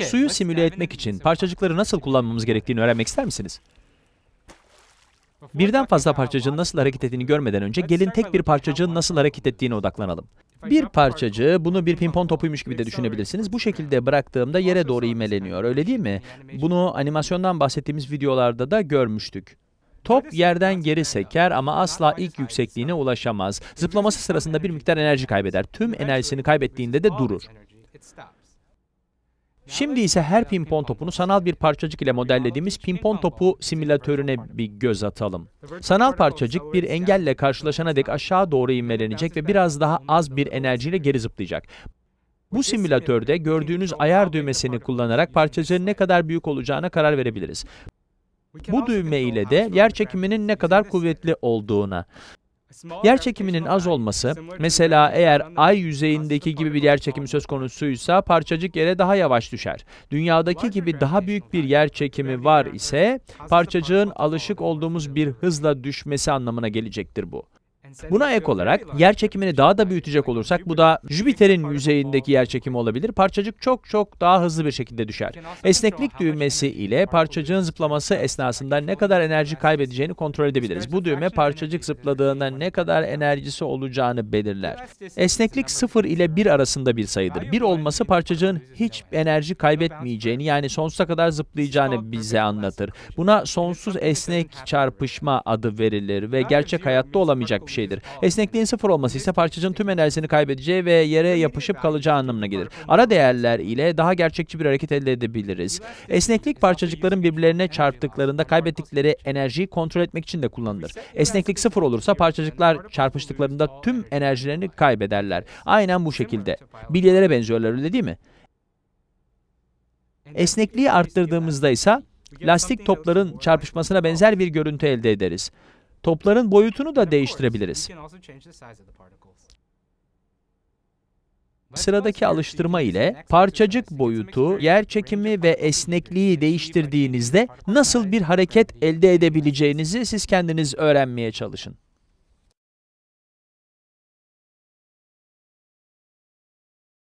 Suyu simüle etmek için parçacıkları nasıl kullanmamız gerektiğini öğrenmek ister misiniz? Birden fazla parçacığın nasıl hareket ettiğini görmeden önce gelin tek bir parçacığın nasıl hareket ettiğine odaklanalım. Bir parçacığı, bunu bir pimpon topuymuş gibi de düşünebilirsiniz. Bu şekilde bıraktığımda yere doğru imeleniyor, öyle değil mi? Bunu animasyondan bahsettiğimiz videolarda da görmüştük. Top yerden geri seker ama asla ilk yüksekliğine ulaşamaz. Zıplaması sırasında bir miktar enerji kaybeder. Tüm enerjisini kaybettiğinde de durur. Şimdi ise her pimpon topunu sanal bir parçacık ile modellediğimiz pimpon topu simülatörüne bir göz atalım. Sanal parçacık bir engelle karşılaşana dek aşağı doğru inmelenecek ve biraz daha az bir enerjiyle geri zıplayacak. Bu simülatörde gördüğünüz ayar düğmesini kullanarak parçacığın ne kadar büyük olacağına karar verebiliriz. Bu düğme ile de yer çekiminin ne kadar kuvvetli olduğuna. Yer çekiminin az olması, mesela eğer ay yüzeyindeki gibi bir yer çekimi söz konusuysa parçacık yere daha yavaş düşer. Dünyadaki gibi daha büyük bir yer çekimi var ise parçacığın alışık olduğumuz bir hızla düşmesi anlamına gelecektir bu. Buna ek olarak yer çekimini daha da büyütecek olursak bu da Jüpiter'in yüzeyindeki yer çekimi olabilir. Parçacık çok çok daha hızlı bir şekilde düşer. Esneklik düğmesi ile parçacığın zıplaması esnasında ne kadar enerji kaybedeceğini kontrol edebiliriz. Bu düğme parçacık zıpladığında ne kadar enerjisi olacağını belirler. Esneklik 0 ile 1 arasında bir sayıdır. 1 olması parçacığın hiç enerji kaybetmeyeceğini yani sonsuza kadar zıplayacağını bize anlatır. Buna sonsuz esnek çarpışma adı verilir ve gerçek hayatta olamayacak bir şey şeydir. Esnekliğin sıfır olması ise parçacığın tüm enerjisini kaybedeceği ve yere yapışıp kalacağı anlamına gelir. Ara değerler ile daha gerçekçi bir hareket elde edebiliriz. Esneklik parçacıkların birbirlerine çarptıklarında kaybettikleri enerjiyi kontrol etmek için de kullanılır. Esneklik sıfır olursa parçacıklar çarpıştıklarında tüm enerjilerini kaybederler. Aynen bu şekilde. Bilyelere benziyorlar öyle değil mi? Esnekliği arttırdığımızda ise lastik topların çarpışmasına benzer bir görüntü elde ederiz. Topların boyutunu da değiştirebiliriz. Sıradaki alıştırma ile parçacık boyutu, yer çekimi ve esnekliği değiştirdiğinizde nasıl bir hareket elde edebileceğinizi siz kendiniz öğrenmeye çalışın.